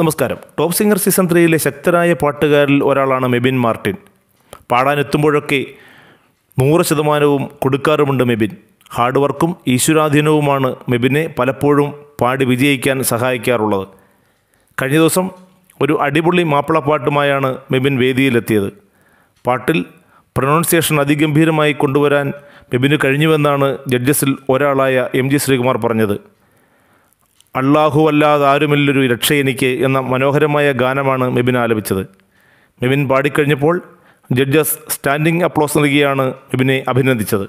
നമസ്കാരം top singer season ത്രീയിലെ ശക്തരായ പാട്ടുകാരിൽ ഒരാളാണ് മെബിൻ മാർട്ടിൻ പാടാനെത്തുമ്പോഴൊക്കെ നൂറ് ശതമാനവും കൊടുക്കാറുമുണ്ട് മെബിൻ ഹാർഡ് വർക്കും ഈശ്വരാധീനവുമാണ് മെബിനെ പലപ്പോഴും പാടി വിജയിക്കാൻ സഹായിക്കാറുള്ളത് കഴിഞ്ഞ ദിവസം ഒരു അടിപൊളി മാപ്പിളപ്പാട്ടുമായാണ് മെബിൻ വേദിയിലെത്തിയത് പാട്ടിൽ പ്രൊണൗൺസിയേഷൻ അതിഗംഭീരമായി കൊണ്ടുവരാൻ മെബിന് കഴിഞ്ഞുവെന്നാണ് ജഡ്ജസിൽ ഒരാളായ എം ജി ശ്രീകുമാർ പറഞ്ഞത് അല്ലാതെ ആരുമില്ലൊരു രക്ഷ എനിക്ക് എന്ന മനോഹരമായ ഗാനമാണ് മെബിൻ ആലപിച്ചത് മെബിൻ പാടിക്കഴിഞ്ഞപ്പോൾ ജഡ്ജസ് സ്റ്റാൻഡിംഗ് അപ്ലോസ് നൽകിയാണ് മെബിനെ അഭിനന്ദിച്ചത്